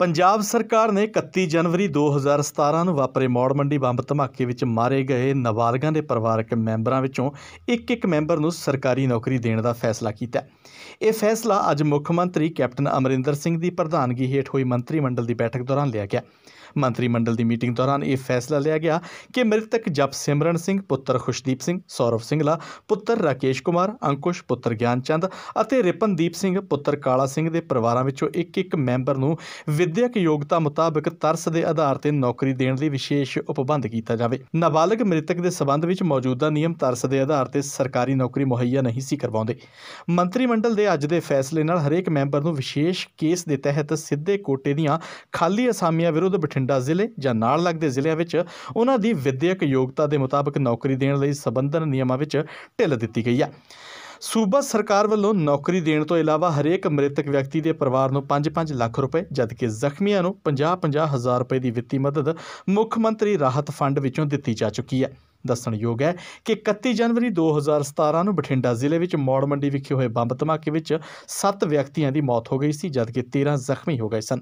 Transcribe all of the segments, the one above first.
ਪੰਜਾਬ ਸਰਕਾਰ ਨੇ 31 ਜਨਵਰੀ 2017 ਨੂੰ ਵਾਪਰੇ ਮੌੜ ਮੰਡੀ ਬੰਬ ਧਮਾਕੇ ਵਿੱਚ ਮਾਰੇ ਗਏ ਨਵਾਲਗਾਂ ਦੇ ਪਰਿਵਾਰਕ ਮੈਂਬਰਾਂ ਵਿੱਚੋਂ ਇੱਕ ਇੱਕ ਮੈਂਬਰ ਨੂੰ ਸਰਕਾਰੀ ਨੌਕਰੀ ਦੇਣ ਦਾ ਫੈਸਲਾ ਕੀਤਾ ਇਹ ਫੈਸਲਾ ਅੱਜ ਮੁੱਖ ਮੰਤਰੀ ਕੈਪਟਨ ਅਮਰਿੰਦਰ ਸਿੰਘ ਦੀ ਪ੍ਰਧਾਨਗੀ ਹੇਠ ਹੋਈ ਮੰਤਰੀ ਮੰਡਲ ਦੀ ਬੈਠਕ ਦੌਰਾਨ ਲਿਆ ਗਿਆ ਮੰਤਰੀ ਮੰਡਲ ਦੀ ਮੀਟਿੰਗ ਦੌਰਾਨ ਇਹ ਫੈਸਲਾ ਲਿਆ ਗਿਆ ਕਿ ਮ੍ਰਿਤਕ ਜਪ ਸਿਮਰਨ ਸਿੰਘ ਪੁੱਤਰ ਖੁਸ਼ਦੀਪ ਸਿੰਘ ਸੌਰਵ ਸਿੰਘਲਾ ਪੁੱਤਰ ਰਾਕੇਸ਼ ਕੁਮਾਰ ਅੰਕੁਸ਼ ਪੁੱਤਰ ਗਿਆਨਚੰਦ ਅਤੇ ਰਿਪਨਦੀਪ ਸਿੰਘ ਪੁੱਤਰ ਕਾਲਾ ਸਿੰਘ ਦੇ ਪਰਿਵਾਰਾਂ ਵਿੱਚੋਂ ਇੱਕ ਇੱਕ ਮੈਂਬਰ ਨੂੰ ਵਿਦਿਅਕ ਯੋਗਤਾ ਮੁਤਾਬਕ ਤਰਸ ਦੇ ਆਧਾਰ ਤੇ ਨੌਕਰੀ ਦੇਣ ਲਈ ਵਿਸ਼ੇਸ਼ ਉਪਬੰਧ ਕੀਤਾ ਜਾਵੇ ਨਾਬਾਲਗ ਮ੍ਰਿਤਕ ਦੇ ਸਬੰਧ ਵਿੱਚ ਮੌਜੂਦਾ ਨਿਯਮ ਤਰਸ ਦੇ ਆਧਾਰ ਤੇ ਸਰਕਾਰੀ ਨੌਕਰੀ ਮੁਹੱਈਆ ਨਹੀਂ ਸੀ ਕਰਵਾਉਂਦੇ ਮੰਤਰੀ ਮੰਡਲ ਦੇ ਅੱਜ ਦੇ ਫੈਸਲੇ ਨਾਲ ਹਰੇਕ ਮੈਂਬਰ ਨੂੰ ਵਿਸ਼ੇਸ਼ ਕੇਸ ਦੇ ਤਹਿਤ ਸਿੱਧੇ ਕੋਟੇ ਦੀਆਂ ਖਾਲੀ ਅਸਾਮੀਆਂ ਵਿਰੁੱਧ ਬਠਿੰਡਾ ਜ਼ਿਲ੍ਹੇ ਜਾਂ ਨਾਲ ਲੱਗਦੇ ਜ਼ਿਲ੍ਹਿਆਂ ਵਿੱਚ ਉਹਨਾਂ ਦੀ ਵਿਦਿਅਕ ਯੋਗਤਾ ਦੇ ਮੁਤਾਬਕ ਨੌਕਰੀ ਦੇਣ ਲਈ ਸਬੰਧਨ ਨਿਯਮਾਂ ਵਿੱਚ ਢਿੱਲ ਦਿੱਤੀ ਗਈ ਹੈ ਸੂਬਾ ਸਰਕਾਰ ਵੱਲੋਂ ਨੌਕਰੀ ਦੇਣ ਤੋਂ ਇਲਾਵਾ ਹਰੇਕ ਮ੍ਰਿਤਕ ਵਿਅਕਤੀ ਦੇ ਪਰਿਵਾਰ ਨੂੰ 5-5 ਲੱਖ ਰੁਪਏ ਜਦਕਿ ਜ਼ਖਮੀਆਂ ਨੂੰ 50-50 ਹਜ਼ਾਰ ਰੁਪਏ ਦੀ ਵਿੱਤੀ ਮਦਦ ਮੁੱਖ ਮੰਤਰੀ ਰਾਹਤ ਫੰਡ ਵਿੱਚੋਂ ਦਿੱਤੀ ਜਾ ਚੁੱਕੀ ਹੈ ਦੱਸਣਯੋਗ ਹੈ ਕਿ 31 ਜਨਵਰੀ 2017 ਨੂੰ ਬਠਿੰਡਾ ਜ਼ਿਲ੍ਹੇ ਵਿੱਚ ਮੌੜ ਮੰਡੀ ਵਿਖੇ ਹੋਏ ਬੰਬ ਧਮਾਕੇ ਵਿੱਚ 7 ਵਿਅਕਤੀਆਂ ਦੀ ਮੌਤ ਹੋ ਗਈ ਸੀ ਜਦਕਿ 13 ਜ਼ਖਮੀ ਹੋ ਗਏ ਸਨ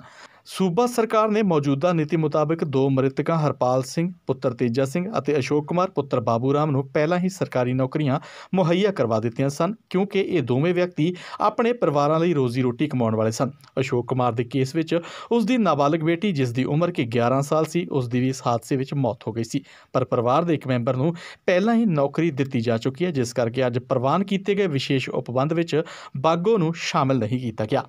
ਸੂਬਾ ਸਰਕਾਰ ਨੇ ਮੌਜੂਦਾ ਨੀਤੀ ਮੁਤਾਬਕ ਦੋ ਮ੍ਰਿਤਕਾਂ ਹਰਪਾਲ ਸਿੰਘ ਪੁੱਤਰ ਤੇਜਾ ਸਿੰਘ ਅਤੇ ਅਸ਼ੋਕ ਕੁਮਾਰ ਪੁੱਤਰ ਬਾਬੂ ਰਾਮ ਨੂੰ ਪਹਿਲਾਂ ਹੀ ਸਰਕਾਰੀ ਨੌਕਰੀਆਂ ਮੁਹੱਈਆ ਕਰਵਾ ਦਿੱਤੀਆਂ ਸਨ ਕਿਉਂਕਿ ਇਹ ਦੋਵੇਂ ਵਿਅਕਤੀ ਆਪਣੇ ਪਰਿਵਾਰਾਂ ਲਈ ਰੋਜ਼ੀ ਰੋਟੀ ਕਮਾਉਣ ਵਾਲੇ ਸਨ ਅਸ਼ੋਕ ਕੁਮਾਰ ਦੇ ਕੇਸ ਵਿੱਚ ਉਸ ਦੀ ਨਾਬਾਲਗ ਬੇਟੀ ਜਿਸ ਦੀ ਉਮਰ ਕਿ 11 ਸਾਲ ਸੀ ਉਸ ਦੀ ਵੀ ਇਸ ਹਾਦਸੇ ਵਿੱਚ ਮੌਤ ਹੋ ਗਈ ਸੀ ਪਰ ਪਰਿਵਾਰ ਦੇ ਇੱਕ ਮੈਂਬਰ ਨੂੰ ਪਹਿਲਾਂ ਹੀ ਨੌਕਰੀ ਦਿੱਤੀ ਜਾ ਚੁੱਕੀ ਹੈ ਜਿਸ ਕਰਕੇ ਅੱਜ ਪ੍ਰਵਾਨ ਕੀਤੇ ਗਏ ਵਿਸ਼ੇਸ਼ ਉਪਬੰਧ ਵਿੱਚ ਬਾਗੋ ਨੂੰ ਸ਼ਾਮਲ ਨਹੀਂ ਕੀਤਾ ਗਿਆ